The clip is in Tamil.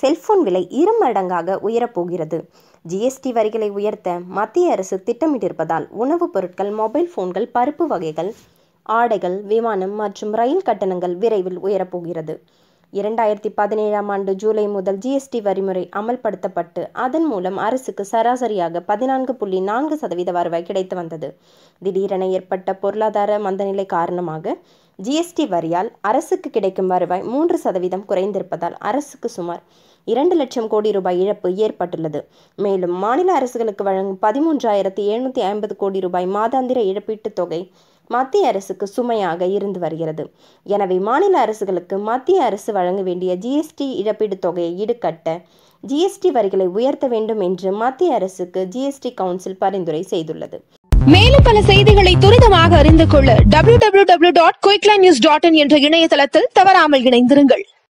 செல்போன் விலை இரு மடங்காக உயரப்போகிறது ஜிஎஸ்டி வரிகளை உயர்த்த மத்திய அரசு திட்டமிட்டிருப்பதால் உணவுப் பொருட்கள் மொபைல் போன்கள் பருப்பு வகைகள் ஆடைகள் விமானம் மற்றும் ரயில் கட்டணங்கள் விரைவில் உயரப்போகிறது இரண்டாயிரத்தி பதினேழாம் ஆண்டு ஜூலை முதல் ஜிஎஸ்டி வரிமுறை அமல்படுத்தப்பட்டு அதன் மூலம் அரசுக்கு சராசரியாக பதினான்கு புள்ளி நான்கு சதவீத வருவாய் கிடைத்து வந்தது திடீரென ஏற்பட்ட பொருளாதார மந்தநிலை காரணமாக ஜிஎஸ்டி வரியால் அரசுக்கு கிடைக்கும் வருவாய் மூன்று சதவீதம் குறைந்திருப்பதால் அரசுக்கு சுமார் இரண்டு லட்சம் கோடி ரூபாய் இழப்பு ஏற்பட்டுள்ளது மேலும் மாநில அரசுகளுக்கு வழங்கும் பதிமூன்றாயிரத்தி எழுநூத்தி ஐம்பது கோடி ரூபாய் மாதாந்திர இழப்பீட்டுத் தொகை மத்திய அரசுக்கு சுமையாக இருந்து வருகிறது எனவே மாநில அரசுகளுக்கு மத்திய அரசு வழங்க வேண்டிய ஜிஎஸ்டி இழப்பீடு தொகையை ஈடுகட்ட ஜிஎஸ்டி வரிகளை உயர்த்த வேண்டும் என்று மத்திய அரசுக்கு ஜிஎஸ்டி கவுன்சில் பரிந்துரை செய்துள்ளது மேலும் பல செய்திகளை துரிதமாக அறிந்து கொள்ள W W W dot quickline news dot in என்ற இணையதளத்தில் தவறாமல் இணைந்திருங்கள்